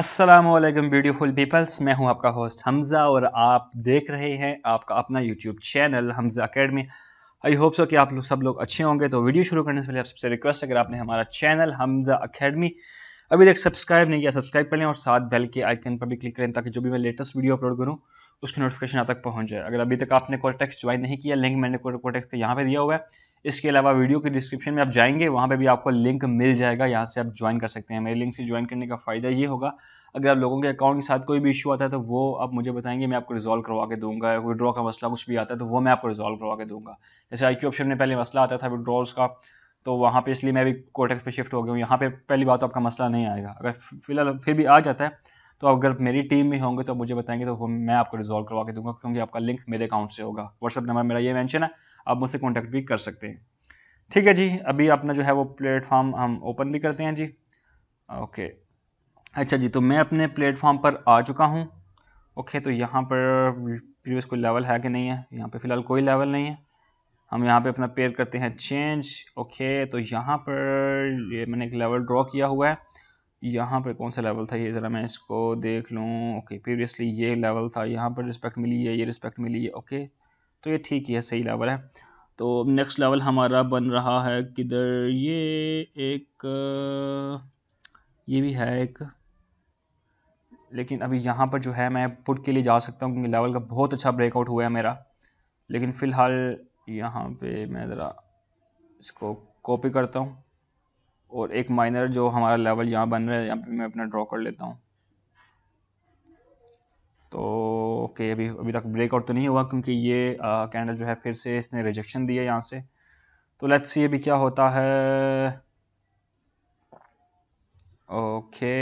Aslam beautiful peoples मैं हूं आपका होस्ट हमज़ा और आप देख रहे हैं आपका अपना YouTube channel Hamza academy I hope so कि आप लोग सब लोग अच्छे होंगे तो वीडियो शुरू करने से पहले आप सबसे रिक्वेस्ट अगर आपने हमारा चैनल हमज़ा अकेडमी अभी तक सब्सक्राइब नहीं किया सब्सक्राइब कर लें और साथ बेल के आइकन पर भी क्लिक करें ताकि जो भी मैं लेटेस्ट वीडियो अपलोड करूँ उसकी नोटिफिकेशन आप तक पहुंच जाए अगर अभी तक आपने कोटेक्स ज्वाइन नहीं किया लिंक मैंने कॉटेक्स का यहाँ पे दिया हुआ है इसके अलावा वीडियो के डिस्क्रिप्शन में आप जाएंगे वहाँ पे भी आपको लिंक मिल जाएगा यहाँ से आप ज्वाइन कर सकते हैं मेरे लिंक से ज्वाइन करने का फ़ायदा ये होगा अगर आप लोगों के अकाउंट के साथ कोई भी इशू आता है तो वो आप मुझे बताएंगे मैं आपको रिजॉल्व करवा के दूंगा विड्रॉ का मसला कुछ भी आता है तो वो मैं आपको रिजॉल्व करवा के दूंगा जैसे आई ऑप्शन में पहले मसला आता था विड्रॉल्स का तो वहाँ पे इसलिए मैं भी कोटेक्स पे शिफ्ट हो गया हूँ यहाँ पे पहली बात तो आपका मसला नहीं आएगा अगर फिलहाल फिर भी आ जाता है तो अगर मेरी टीम में होंगे तो मुझे बताएंगे तो मैं आपको रिजॉल्व करवा के दूंगा क्योंकि आपका लिंक मेरे अकाउंट से होगा व्हाट्सअप नंबर मेरा ये मैंशन है आप मुझसे कॉन्टैक्ट भी कर सकते हैं ठीक है जी अभी अपना जो है वो प्लेटफॉर्म हम ओपन भी करते हैं जी ओके अच्छा जी तो मैं अपने प्लेटफॉर्म पर आ चुका हूँ ओके तो यहाँ पर प्रीवियस कोई लेवल है कि नहीं है यहाँ पे फिलहाल कोई लेवल नहीं है हम यहाँ पे अपना पेयर करते हैं चेंज ओके तो यहाँ पर ये मैंने एक लेवल ड्रॉ किया हुआ है यहाँ पर कौन सा लेवल था ये ज़रा मैं इसको देख लूँ ओके प्रीवियसली ये लेवल था यहाँ पर रिस्पेक्ट मिली है ये रिस्पेक्ट मिली है ओके तो ये ठीक ही है सही लेवल है तो नेक्स्ट लेवल हमारा बन रहा है किधर ये एक ये भी है एक लेकिन अभी यहाँ पर जो है मैं पुट के लिए जा सकता हूँ क्योंकि लेवल का बहुत अच्छा ब्रेकआउट हुआ है मेरा लेकिन फ़िलहाल यहाँ पे मैं ज़रा इसको कॉपी करता हूँ और एक माइनर जो हमारा लेवल यहाँ बन रहा है यहाँ पे मैं अपना ड्रॉ कर लेता हूँ तो ओके अभी अभी तक ब्रेकआउट तो नहीं हुआ क्योंकि ये कैंडल जो है फिर से इसने रिजेक्शन दिया यहाँ से तो लेट्स सी अभी क्या होता है ओके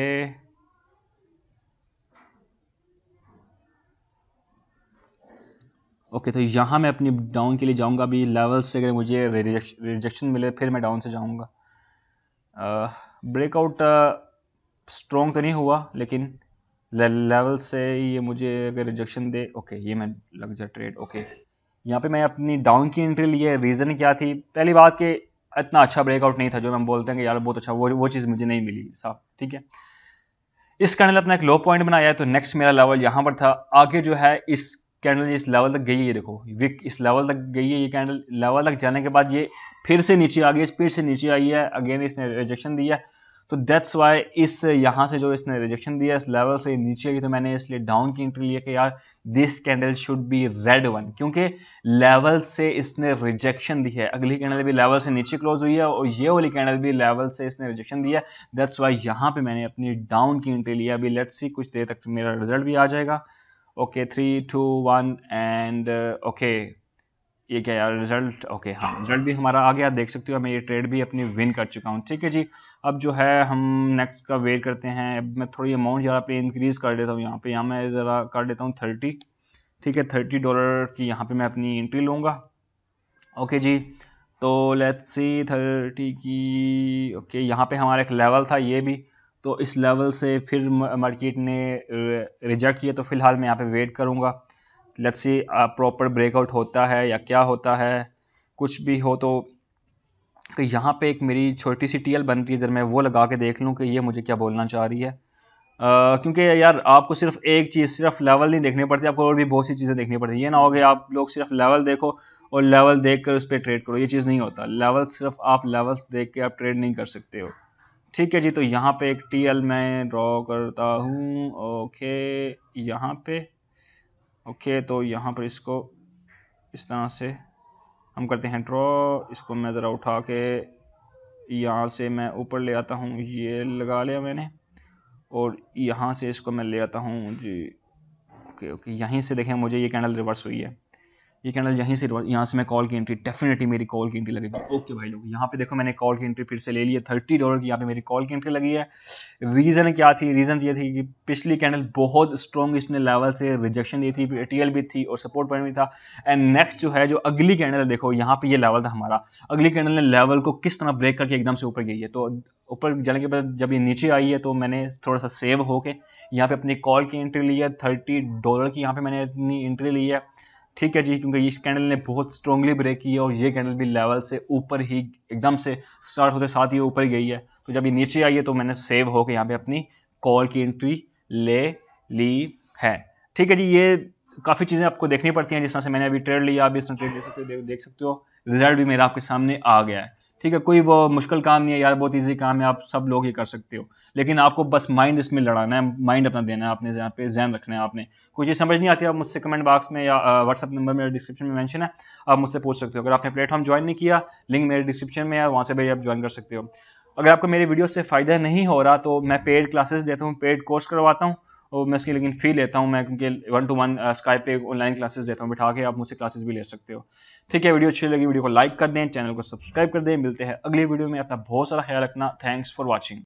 ओके तो यहाँ मैं अपनी डाउन के लिए जाऊँगा अभी लेवल से अगर मुझे रिजेक्शन मिले फिर मैं डाउन से जाऊँगा ब्रेकआउट स्ट्रॉन्ग तो नहीं हुआ लेकिन लेवल से ये मुझे अगर रिजेक्शन दे ओके ये मैं लग जा ट्रेड ओके यहाँ पे मैं अपनी डाउन की एंट्री ली है रीज़न क्या थी पहली बात कि इतना अच्छा ब्रेकआउट नहीं था जो हम बोलते हैं कि यार बहुत अच्छा वो वो चीज़ मुझे नहीं मिली साहब ठीक है इस कैंडल अपना एक लो पॉइंट बनाया है तो नेक्स्ट मेरा लेवल यहाँ पर था आगे जो है इस कैंडल इस लेवल तक गई है ये देखो विक इस लेवल तक गई है ये कैंडल लेवल तक जाने के बाद ये फिर से नीचे आ गई स्पीड से नीचे आई है अगेन इसने रिजेक्शन दिया तो दैट्स वाई इस यहाँ से जो इसने रिजेक्शन दिया इस लेवल से नीचे आई तो मैंने इसलिए डाउन की एंट्री लिया कि यार this candle should be red one क्योंकि लेवल से इसने रिजेक्शन दी है अगली कैंडल भी लेवल से नीचे क्लोज हुई है और ये वाली कैंडल भी लेवल से इसने रिजेक्शन दिया दैट्स वाई यहाँ पे मैंने अपनी डाउन की एंट्री लिया अभी लेट्स सी कुछ देर तक मेरा रिजल्ट भी आ जाएगा okay three two one and okay ये क्या यार रिजल्ट ओके हाँ रिजल्ट भी हमारा आ गया देख सकते हो मैं ये ट्रेड भी अपनी विन कर चुका हूँ ठीक है जी अब जो है हम नेक्स्ट का वेट करते हैं अब मैं थोड़ी अमाउंट यहाँ पे इंक्रीज़ कर देता हूँ यहाँ पे यहाँ मैं ज़रा कर देता हूँ थर्टी ठीक है थर्टी डॉलर की यहाँ पे मैं अपनी एंट्री लूँगा ओके जी तो लेट्स सी थर्टी की ओके यहाँ पे हमारा एक लेवल था ये भी तो इस लेवल से फिर मार्केट ने रिजेक्ट किया तो फ़िलहाल मैं यहाँ पे वेट करूँगा लेट्स सी प्रॉपर ब्रेकआउट होता है या क्या होता है कुछ भी हो तो, तो यहाँ पे एक मेरी छोटी सी टीएल बन रही है जर मैं वो लगा के देख लूँ कि ये मुझे क्या बोलना चाह रही है क्योंकि यार आपको सिर्फ एक चीज़ सिर्फ लेवल नहीं देखनी पड़ती आपको और भी बहुत सी चीज़ें देखनी पड़ती ये ना हो गया आप लोग सिर्फ लेवल देखो और लेवल देख कर उस पर ट्रेड करो ये चीज़ नहीं होता लेवल सिर्फ आप लेवल्स देख के आप ट्रेड नहीं कर सकते हो ठीक है जी तो यहाँ पे एक टी एल मैं ड्रॉ करता हूँ ओके यहाँ पे ओके तो यहाँ पर इसको इस तरह से हम करते हैं ड्रॉ इसको मैं ज़रा उठा के यहाँ से मैं ऊपर ले आता हूँ ये लगा लिया मैंने और यहाँ से इसको मैं ले आता हूँ जी ओके ओके यहीं से देखें मुझे ये कैंडल रिवर्स हुई है ये कैंडल यहीं से यहाँ से मैं कॉल की एंट्री डेफिनेटली मेरी कॉल की एंट्री लगेगी ओके भाई लोग यहाँ पे देखो मैंने कॉल की एंट्री फिर से ले ली है थर्टी डॉलर की यहाँ पे मेरी कॉल की एंट्री लगी है रीज़न क्या थी रीज़न ये थी कि पिछली कैंडल बहुत स्ट्रॉन्ग इसने लेवल से रिजेक्शन दी थी टीएल भी थी और सपोर्ट पॉइंट भी था एंड नेक्स्ट जो है जो अगली कैंडल देखो यहाँ पे ये लेवल था हमारा अगली कैंडल ने लेवल को किस तरह ब्रेक करके एकदम से ऊपर गई है तो ऊपर जाने के बाद जब ये नीचे आई है तो मैंने थोड़ा सा सेव होके यहाँ पे अपनी कॉल की एंट्री ली है थर्टी डॉलर की यहाँ पे मैंने अपनी एंट्री ली है ठीक है जी क्योंकि इस कैंडल ने बहुत स्ट्रॉन्गली ब्रेक की है और ये कैंडल भी लेवल से ऊपर ही एकदम से स्टार्ट होते साथ ही ऊपर गई है तो जब ये नीचे आई है तो मैंने सेव होकर यहाँ पे अपनी कॉल की एंट्री ले ली है ठीक है जी ये काफ़ी चीज़ें आपको देखनी पड़ती हैं जिस तरह से मैंने अभी ट्रेड लिया आप इस ट्रेड ले सकते हो देख, देख सकते हो रिजल्ट भी मेरा आपके सामने आ गया है ठीक है कोई वो मुश्किल काम नहीं है यार बहुत ईजी काम है आप सब लोग ही कर सकते हो लेकिन आपको बस माइंड इसमें लड़ाना है माइंड अपना देना है आपने यहाँ पे जहन रखना है आपने कोई चीज़ समझ नहीं आती आप मुझसे कमेंट बॉक्स में या व्हाट्सअप नंबर मेरे डिस्क्रिप्शन में मैंशन है आप मुझसे पूछ सकते हो अगर आपने प्लेटफॉर्म ज्वाइन नहीं किया लिंक मेरे डिस्क्रिप्शन में है वहाँ से भी आप ज्वाइन कर सकते हो अगर आपको मेरे वीडियो से फ़ायदा नहीं हो रहा तो मैं पेड क्लासेस देता हूँ पेड कोर्स करवाता हूँ तो मैं इसकी लेकिन फ़ी लेता हूँ मैं क्योंकि वन टू वन स्काई पे ऑनलाइन क्लासेस देता हूँ बिठा के आप मुझसे क्लासेस भी ले सकते हो ठीक है वीडियो अच्छी लगी वीडियो को लाइक कर दें चैनल को सब्सक्राइब कर दें मिलते हैं अगली वीडियो में अपना बहुत सारा ख्याल रखना थैंक्स फॉर वॉचिंग